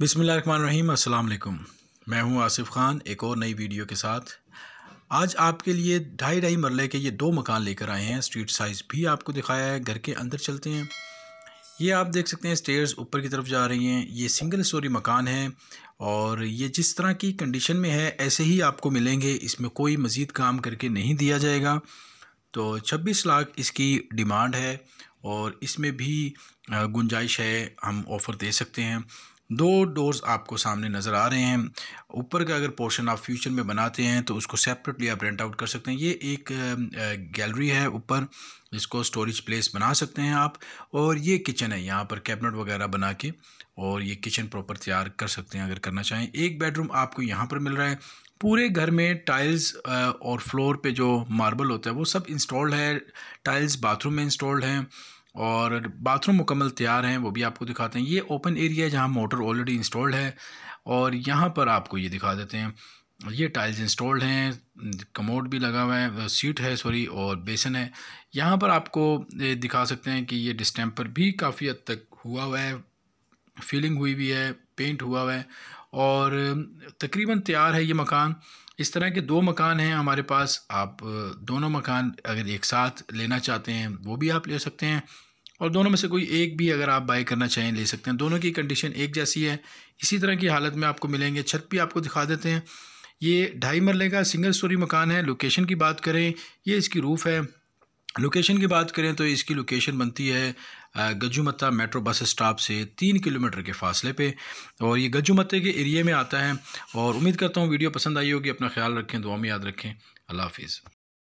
बिसमीम अल्लाम मैं हूं आसिफ ख़ान एक और नई वीडियो के साथ आज आपके लिए ढाई ढाई मरले के ये दो मकान लेकर आए हैं स्ट्रीट साइज़ भी आपको दिखाया है घर के अंदर चलते हैं ये आप देख सकते हैं स्टेयर्स ऊपर की तरफ जा रही हैं ये सिंगल स्टोरी मकान है और ये जिस तरह की कंडीशन में है ऐसे ही आपको मिलेंगे इसमें कोई मज़ीद काम करके नहीं दिया जाएगा तो छब्बीस लाख इसकी डिमांड है और इसमें भी गुंजाइश है हम ऑफ़र दे सकते हैं दो डोर्स आपको सामने नज़र आ रहे हैं ऊपर का अगर पोर्शन आप फ्यूचर में बनाते हैं तो उसको सेपरेटली आप रेंट आउट कर सकते हैं ये एक गैलरी है ऊपर इसको स्टोरेज प्लेस बना सकते हैं आप और ये किचन है यहाँ पर कैबिनेट वगैरह बना के और ये किचन प्रॉपर तैयार कर सकते हैं अगर करना चाहें एक बेडरूम आपको यहाँ पर मिल रहा है पूरे घर में टाइल्स और फ्लोर पर जो मार्बल होता है वो सब इंस्टॉल्ड है टाइल्स बाथरूम में इंस्टॉल्ड हैं और बाथरूम मुकम्मल तैयार हैं वो भी आपको दिखाते हैं ये ओपन एरिया है जहाँ मोटर ऑलरेडी इंस्टॉल्ड है और यहाँ पर आपको ये दिखा देते हैं ये टाइल्स इंस्टॉल्ड हैं कमोड भी लगा हुआ है सीट है सॉरी और बेसन है यहाँ पर आपको दिखा सकते हैं कि ये डिस्टेंपर भी काफ़ी हद तक हुआ हुआ है फीलिंग हुई हुई है पेंट हुआ हुआ है और तकरीबन तैयार है ये मकान इस तरह के दो मकान हैं हमारे पास आप दोनों मकान अगर एक साथ लेना चाहते हैं वो भी आप ले सकते हैं और दोनों में से कोई एक भी अगर आप बाई करना चाहें ले सकते हैं दोनों की कंडीशन एक जैसी है इसी तरह की हालत में आपको मिलेंगे छत भी आपको दिखा देते हैं ये ढाई मरले का सिंगल स्टोरी मकान है लोकेशन की बात करें ये इसकी रूफ़ है लोकेशन की बात करें तो इसकी लोकेशन बनती है गजुमत्ता मेट्रो बस स्टॉप से तीन किलोमीटर के फासले पे और ये गजुमत्ते के एरिया में आता है और उम्मीद करता हूँ वीडियो पसंद आई होगी अपना ख्याल रखें दुआ में याद रखें अल्लाह हाफिज़